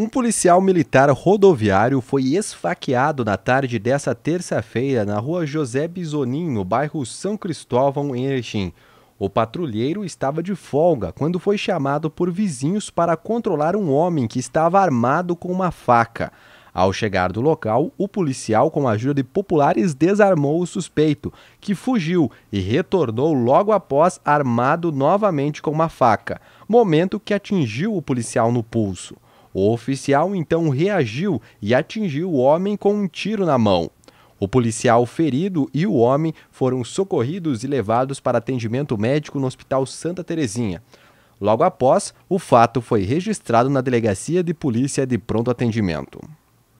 Um policial militar rodoviário foi esfaqueado na tarde desta terça-feira na rua José Bisonim, no bairro São Cristóvão, em Erechim. O patrulheiro estava de folga quando foi chamado por vizinhos para controlar um homem que estava armado com uma faca. Ao chegar do local, o policial, com a ajuda de populares, desarmou o suspeito, que fugiu e retornou logo após armado novamente com uma faca, momento que atingiu o policial no pulso. O oficial então reagiu e atingiu o homem com um tiro na mão. O policial ferido e o homem foram socorridos e levados para atendimento médico no Hospital Santa Terezinha. Logo após, o fato foi registrado na Delegacia de Polícia de Pronto Atendimento.